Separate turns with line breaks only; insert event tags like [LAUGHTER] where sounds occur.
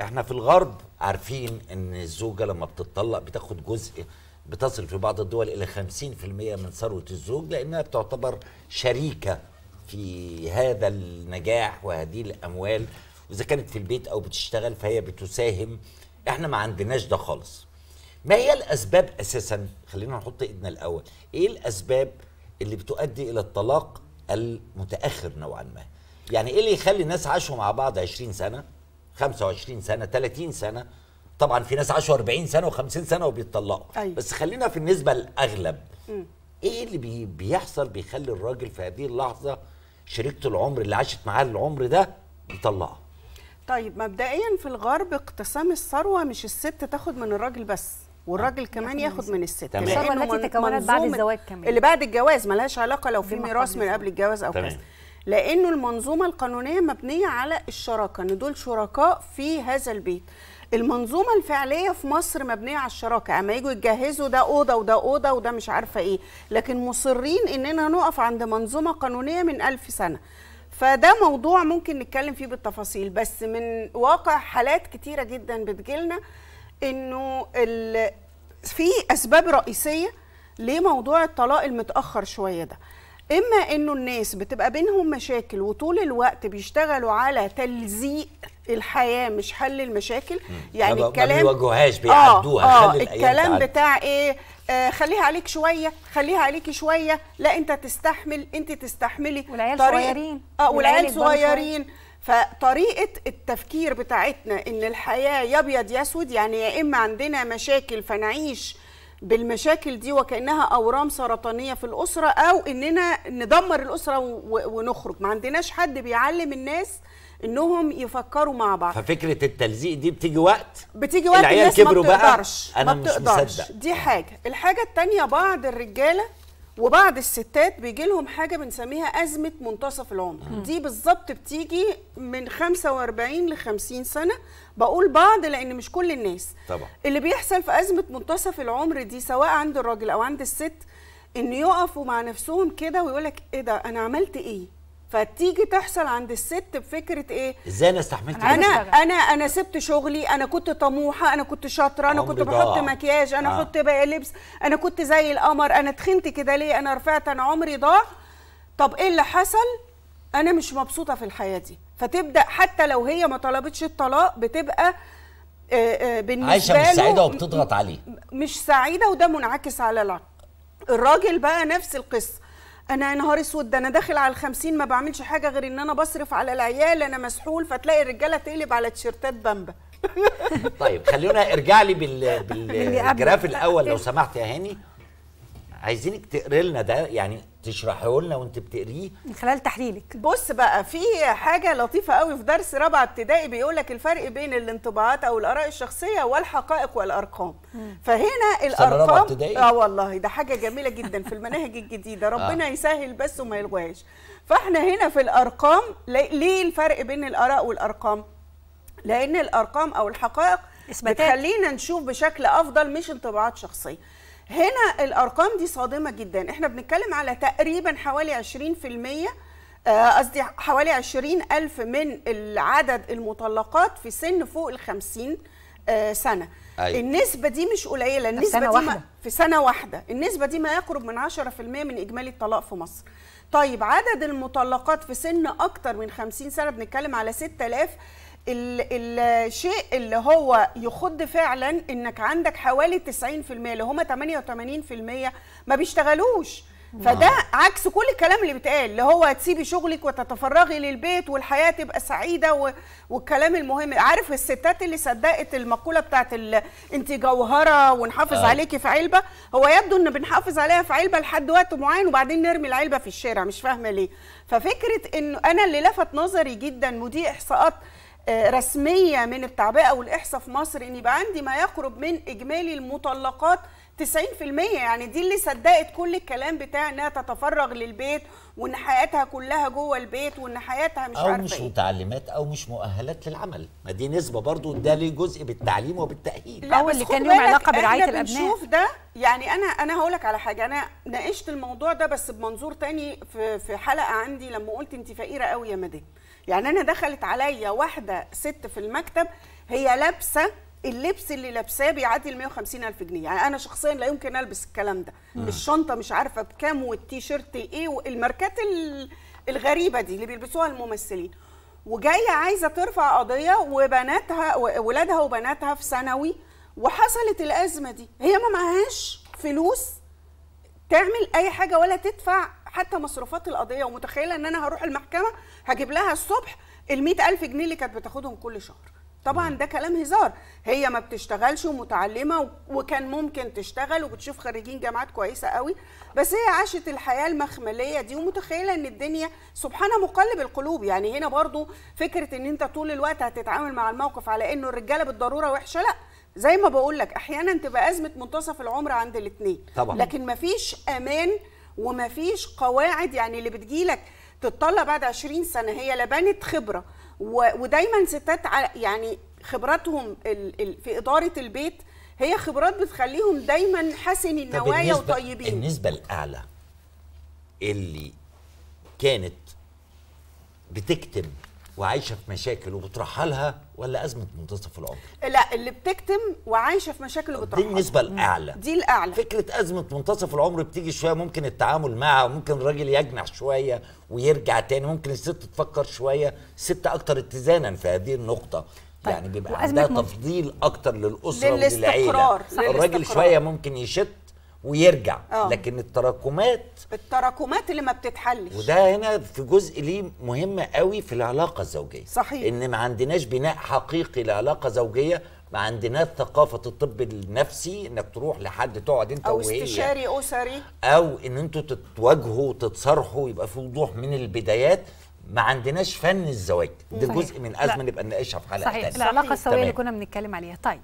احنا في الغرب عارفين ان الزوجه لما بتطلق بتاخد جزء بتصل في بعض الدول الى 50% من ثروه الزوج لانها بتعتبر شريكه في هذا النجاح وهذه الاموال واذا كانت في البيت او بتشتغل فهي بتساهم احنا ما عندناش ده خالص ما هي الاسباب اساسا خلينا نحط ايدنا الاول ايه الاسباب اللي بتؤدي الى الطلاق المتاخر نوعا ما يعني ايه اللي يخلي الناس عاشوا مع بعض 20 سنه 25 سنه 30 سنه طبعا في ناس عاشوا 40 سنه و50 سنه وبيتطلقوا أيوة. بس خلينا في النسبه الاغلب م. ايه اللي بيحصل بيخلي الراجل في هذه اللحظه شريكته العمر اللي عاشت معاه العمر ده يطلقها
طيب مبدئيا في الغرب اقتسام الثروه مش الست تاخد من الراجل بس والراجل آه. كمان ياخد من الست تمام. الثروه التي تكونت بعد الزواج كمان اللي بعد الجواز ملهاش علاقه لو في ميراث من قبل الجواز او كذا لانه المنظومه القانونيه مبنيه على الشراكه ان دول شركاء في هذا البيت المنظومه الفعليه في مصر مبنيه على الشراكه اما يجوا يتجهزوا ده اوضه وده اوضه وده مش عارفه ايه لكن مصرين اننا نقف عند منظومه قانونيه من ألف سنه فده موضوع ممكن نتكلم فيه بالتفاصيل بس من واقع حالات كتيره جدا بتجيلنا انه في اسباب رئيسيه لموضوع الطلاق المتاخر شويه ده اما انه الناس بتبقى بينهم مشاكل وطول الوقت بيشتغلوا على تلزيق الحياه مش حل المشاكل يعني ما الكلام ما بيواجهوهاش آه، بيعدوها آه آه الكلام بتاع ايه آه خليها عليك شويه خليها عليكي شويه لا انت تستحمل انت تستحملي والعيال صغيرين اه والعيال صغيرين فطريقه التفكير بتاعتنا ان الحياه يا ابيض يا اسود يعني يا اما عندنا مشاكل فنعيش بالمشاكل دي وكانها اورام سرطانيه في الاسره او اننا ندمر الاسره ونخرج ما عندناش حد بيعلم الناس انهم يفكروا مع بعض
ففكره التلزيق دي بتيجي وقت
بتيجي وقت العيال كبروا بقى انا ما بتقدرش دي حاجه الحاجه الثانيه بعض الرجاله وبعض الستات بيجي لهم حاجه بنسميها ازمه منتصف العمر م. دي بالظبط بتيجي من 45 ل 50 سنه بقول بعض لان مش كل الناس طبعا اللي بيحصل في ازمه منتصف العمر دي سواء عند الراجل او عند الست ان يقفوا مع نفسهم كده ويقول لك ايه ده انا عملت ايه فتيجي تحصل عند الست بفكره ايه
ازاي انا استحملت انا
انا انا سبت شغلي انا كنت طموحه انا كنت شاطره انا كنت بحط مكياج انا احط آه. بقى لبس انا كنت زي القمر انا تخنت كده ليه انا رفعت انا عمري ضاع طب ايه اللي حصل انا مش مبسوطه في الحياه دي فتبدا حتى لو هي ما طلبتش الطلاق بتبقى آه، آه، بالنسبه عايشه مش سعيده وبتضغط عليه مش سعيده وده منعكس على العقل الراجل بقى نفس القصه انا نهار اسود ده انا داخل على الخمسين ما بعملش حاجه غير ان انا بصرف على العيال انا مسحول فتلاقي الرجاله تقلب على تيشيرتات بامبا
طيب خلونا ارجع لي [LAUGHS] بالجراف الاول لو [LAUGHS] سمحت يا هاني عايزينك تقري لنا ده يعني تشرحه لنا وانت بتقريه من خلال تحليلك
بص بقى في حاجه لطيفه قوي في درس رابعه ابتدائي بيقول لك الفرق بين الانطباعات او الاراء الشخصيه والحقائق والارقام مم. فهنا الارقام اه والله ده حاجه جميله جدا في المناهج الجديده [LAUGHS] آه. ربنا آه. يسهل بس وما يلغاش فاحنا هنا في الارقام ليه الفرق بين الاراء والارقام لان الارقام او الحقائق إثباتات. بتخلينا نشوف بشكل افضل مش انطباعات شخصيه هنا الارقام دي صادمه جدا احنا بنتكلم على تقريبا حوالي 20% آه، قصدي حوالي عشرين ألف من العدد المطلقات في سن فوق ال 50 آه، سنة أيوة. النسبة دي مش قليلة النسبة سنة دي واحدة. في سنة واحدة النسبة دي ما يقرب من 10% من إجمالي الطلاق في مصر طيب عدد المطلقات في سن أكتر من 50 سنة بنتكلم على 6000 الشيء اللي هو يخض فعلا انك عندك حوالي 90% اللي هم 88% ما بيشتغلوش فده نعم. عكس كل الكلام اللي بيتقال اللي هو تسيبي شغلك وتتفرغي للبيت والحياه تبقى سعيده والكلام المهم عارف الستات اللي صدقت المقوله بتاعت ال... انت جوهره ونحافظ آه. عليكي في علبه هو يبدو ان بنحافظ عليها في علبه لحد وقت معين وبعدين نرمي العلبه في الشارع مش فاهمه ليه ففكره انه انا اللي لفت نظري جدا ودي احصاءات رسميه من التعبئه والاحصاء في مصر ان يبقى عندي ما يقرب من اجمالي المطلقات 90% يعني دي اللي صدقت كل الكلام بتاع انها تتفرغ للبيت وان حياتها كلها جوه البيت وان حياتها مش أو عارفه مش إيه.
متعلمات او مش مؤهلات للعمل ما دي نسبه برضو ده ليه جزء بالتعليم وبالتاهيل لا اللي كان له علاقه برعايه الابناء بنشوف
ده يعني انا انا هقول لك على حاجه انا ناقشت الموضوع ده بس بمنظور تاني في في حلقه عندي لما قلت انت فقيره قوي يا مدام يعني انا دخلت عليا واحده ست في المكتب هي لابسه اللبس اللي لابساه بيعدي ال 150 الف جنيه يعني انا شخصيا لا يمكن البس الكلام ده م. نعم. الشنطه مش عارفه بكام والتيشيرت ايه والماركات الغريبه دي اللي بيلبسوها الممثلين وجايه عايزه ترفع قضيه وبناتها ولادها وبناتها في ثانوي وحصلت الازمه دي هي ما معهاش فلوس تعمل اي حاجه ولا تدفع حتى مصروفات القضيه ومتخيله ان انا هروح المحكمه هجيب لها الصبح ال ألف جنيه اللي كانت بتاخدهم كل شهر طبعا ده كلام هزار هي ما بتشتغلش ومتعلمه وكان ممكن تشتغل وبتشوف خريجين جامعات كويسه قوي بس هي عاشت الحياه المخمليه دي ومتخيله ان الدنيا سبحان مقلب القلوب يعني هنا برضو فكره ان انت طول الوقت هتتعامل مع الموقف على انه الرجاله بالضروره وحشه لا زي ما بقول لك احيانا تبقى ازمه منتصف العمر عند الاثنين طبعا لكن مفيش امان وما فيش قواعد يعني اللي بتجيلك تطلع بعد 20 سنه هي لبنت خبره ودايما ستات يعني خبراتهم في اداره البيت هي خبرات بتخليهم دايما حسن النوايا وطيبين النسبه
الاعلى اللي كانت بتكتب وعايشه في مشاكل وبترحلها لها ولا ازمه منتصف العمر
لا اللي بتكتم وعايشه في مشاكل وبترحلها دي النسبه
الاعلى دي الاعلى فكره ازمه منتصف العمر بتيجي شويه ممكن التعامل معها ممكن الراجل يجنح شويه ويرجع تاني ممكن الست تفكر شويه الست اكتر اتزانا في هذه النقطه طيب. يعني بيبقى عندها تفضيل اكتر للاسره وللعيله الراجل شويه ممكن يشت ويرجع أوه. لكن التراكمات
التراكمات اللي ما بتتحلش وده
هنا في جزء ليه مهم قوي في العلاقه الزوجيه صحيح ان ما عندناش بناء حقيقي لعلاقه زوجيه ما عندناش ثقافه الطب النفسي انك تروح لحد تقعد انت او استشاري اسري او ان انتوا تتواجهوا وتتصارحوا يبقى في وضوح من البدايات ما عندناش فن الزواج ده جزء من ازمه نبقى نناقشها في حلقه صحيح. العلاقه السويه اللي كنا
بنتكلم عليها طيب